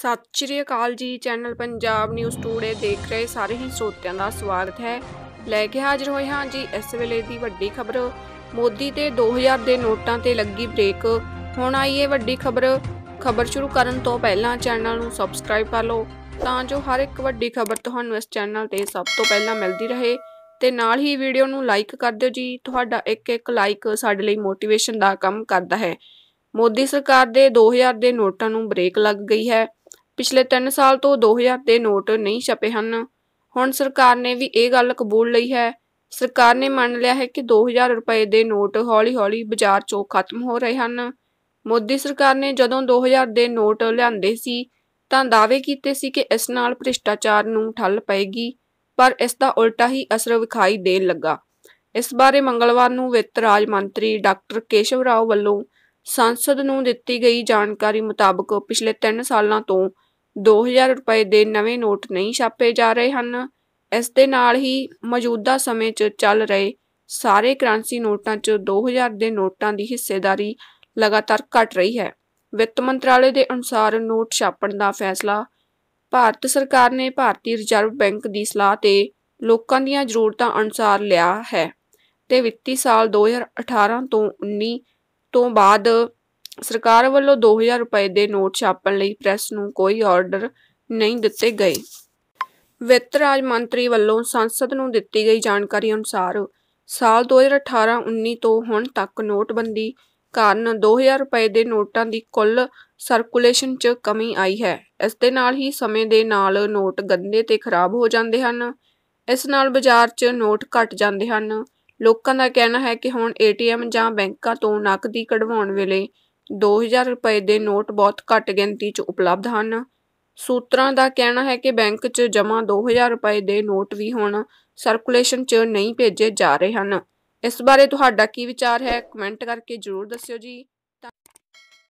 ਸਤਿ ਸ਼੍ਰੀ ਅਕਾਲ ਜੀ channel Punjab news today ਦੇਖ ਰਹੇ ਸਾਰੇ ਹੀ ਸੋਤਿਆਂ ਦਾ ਸਵਾਗਤ ਹੈ ਲੈ ਕੇ ਹਾਜ਼ਰ ਹੋਏ ਹਾਂ ਜੀ ਇਸ ਵੇਲੇ ਦੀ ਵੱਡੀ ਖਬਰ ਮੋਦੀ ਤੇ 2000 ਦੇ ਨੋਟਾਂ ਤੇ ਲੱਗੀ ਬ੍ਰੇਕ ਹੁਣ ਆਈ ਹੈ ਵੱਡੀ ਖਬਰ ਖਬਰ ਸ਼ੁਰੂ ਕਰਨ ਤੋਂ ਪਹਿਲਾਂ ਚੈਨਲ ਨੂੰ ਸਬਸਕ੍ਰਾਈਬ ਕਰ ਲਓ ਤਾਂ ਜੋ ਹਰ ਇੱਕ ਵੱਡੀ ਖਬਰ ਤੁਹਾਨੂੰ ਇਸ ਚੈਨਲ ਤੇ ਸਭ ਤੋਂ ਪਹਿਲਾਂ ਮਿਲਦੀ ਰਹੇ ਤੇ ਨਾਲ ਹੀ ਵੀਡੀਓ ਨੂੰ ਲਾਈਕ ਕਰ ਦਿਓ ਜੀ ਤੁਹਾਡਾ ਇੱਕ ਇੱਕ ਲਾਈਕ ਸਾਡੇ ਲਈ ਮੋਟੀਵੇਸ਼ਨ ਦਾ ਕੰਮ ਕਰਦਾ ਹੈ ਮੋਦੀ ਸਰਕਾਰ ਦੇ 2000 ਦੇ ਨੋਟਾਂ ਨੂੰ ਬ੍ਰੇਕ ਲੱਗ ਗਈ ਹੈ ਪਿਛਲੇ 3 ਸਾਲ ਤੋਂ 2000 ਦੇ ਨੋਟ ਨਹੀਂ ਛਪੇ ਹਨ ਹੁਣ ਸਰਕਾਰ ਨੇ ਵੀ ਇਹ ਗੱਲ ਕਬੂਲ ਲਈ ਹੈ ਸਰਕਾਰ ਨੇ ਮੰਨ ਲਿਆ ਹੈ ਕਿ 2000 ਰੁਪਏ ਦੇ ਨੋਟ ਹੌਲੀ-ਹੌਲੀ ਬਾਜ਼ਾਰ ਚੋਂ ਖਤਮ ਹੋ ਰਹੇ ਹਨ ਮੋਦੀ ਸਰਕਾਰ ਨੇ ਜਦੋਂ 2000 ਦੇ ਨੋਟ ਲਿਆਂਦੇ ਸੀ ਤਾਂ ਦਾਅਵੇ ਕੀਤੇ ਸੀ ਕਿ ਇਸ ਨਾਲ ਭ੍ਰਿਸ਼ਟਾਚਾਰ ਨੂੰ ਠੱਲ ਪਏਗੀ ਪਰ ਇਸ ਦਾ ਉਲਟਾ ਹੀ ਅਸਰ ਵਿਖਾਈ ਦੇਣ ਲੱਗਾ ਇਸ ਬਾਰੇ ਮੰਗਲਵਾਰ ਨੂੰ ਵਿੱਤ ਰਾਜ ਮੰਤਰੀ ਡਾਕਟਰ ਕੇਸ਼ਵ ਰਾਓ ਵੱਲੋਂ ਸੰਸਦ ਨੂੰ ਦਿੱਤੀ ਗਈ ਜਾਣਕਾਰੀ ਮੁਤਾਬਕ ਪਿਛਲੇ 3 ਸਾਲਾਂ ਤੋਂ 2000 ਰੁਪਏ ਦੇ ਨਵੇਂ ਨੋਟ ਨਹੀਂ ਛਾਪੇ ਜਾ ਰਹੇ ਹਨ ਇਸ ਦੇ ਨਾਲ ਹੀ ਮੌਜੂਦਾ ਸਮੇਂ 'ਚ ਚੱਲ ਰਹੇ ਸਾਰੇ ਕਰੰਸੀ ਨੋਟਾਂ 'ਚ 2000 ਦੇ ਨੋਟਾਂ ਦੀ ਹਿੱਸੇਦਾਰੀ ਲਗਾਤਾਰ ਘਟ ਰਹੀ ਹੈ ਵਿੱਤ ਮੰਤਰਾਲੇ ਦੇ ਅਨੁਸਾਰ ਨੋਟ ਛਾਪਣ ਦਾ ਫੈਸਲਾ ਭਾਰਤ ਸਰਕਾਰ ਨੇ ਭਾਰਤੀ ਰਿਜ਼ਰਵ ਬੈਂਕ ਦੀ ਸਲਾਹ ਤੇ ਲੋਕਾਂ ਦੀਆਂ ਜ਼ਰੂਰਤਾਂ ਅਨੁਸਾਰ ਲਿਆ ਹੈ ਤੇ ਵਿੱਤੀ ਸਾਲ 2018 ਤੋਂ 19 ਤੋਂ ਬਾਅਦ ਸਰਕਾਰ ਵੱਲੋਂ 2000 ਰੁਪਏ ਦੇ ਨੋਟ ਛਾਪਣ ਲਈ ਪ੍ਰੈਸ ਨੂੰ ਕੋਈ ਆਰਡਰ ਨਹੀਂ ਦਿੱਤੇ ਗਏ ਵਿੱਤ ਰਾਜ ਮੰਤਰੀ ਵੱਲੋਂ ਸੰਸਦ ਨੂੰ ਦਿੱਤੀ ਗਈ ਜਾਣਕਾਰੀ ਅਨੁਸਾਰ ਸਾਲ 2018-19 ਤੋਂ ਹੁਣ ਤੱਕ ਨੋਟਬੰਦੀ ਕਾਰਨ 2000 ਰੁਪਏ ਦੇ ਨੋਟਾਂ ਦੀ ਕੁੱਲ ਸਰਕੂਲੇਸ਼ਨ 'ਚ ਕਮੀ ਆਈ ਹੈ ਇਸ ਦੇ ਨਾਲ ਹੀ ਸਮੇਂ ਦੇ ਨਾਲ ਨੋਟ ਗੰਦੇ ਤੇ ਖਰਾਬ ਹੋ ਜਾਂਦੇ ਹਨ ਇਸ ਨਾਲ ਬਾਜ਼ਾਰ 'ਚ ਨੋਟ ਘਟ ਜਾਂਦੇ ਹਨ ਲੋਕਾਂ ਦਾ ਕਹਿਣਾ ਹੈ ਕਿ ਹੁਣ ਏਟੀਐਮ ਜਾਂ ਬੈਂਕਾਂ ਤੋਂ ਨਕਦੀ ਕਢਵਾਉਣ ਵੇਲੇ 2000 ਰੁਪਏ ਦੇ ਨੋਟ ਬਹੁਤ ਘੱਟ ਗਿਣਤੀ 'ਚ ਉਪਲਬਧ ਹਨ ਸੂਤਰਾਂ ਦਾ ਕਹਿਣਾ ਹੈ ਕਿ ਬੈਂਕ 'ਚ ਜਮ੍ਹਾਂ 2000 ਰੁਪਏ ਦੇ ਨੋਟ ਵੀ ਹੁਣ ਸਰਕੂਲੇਸ਼ਨ 'ਚ ਨਹੀਂ ਭੇਜੇ ਜਾ ਰਹੇ ਹਨ ਇਸ ਬਾਰੇ ਤੁਹਾਡਾ ਕੀ ਵਿਚਾਰ ਹੈ ਕਮੈਂਟ ਕਰਕੇ ਜ਼ਰੂਰ ਦੱਸਿਓ ਜੀ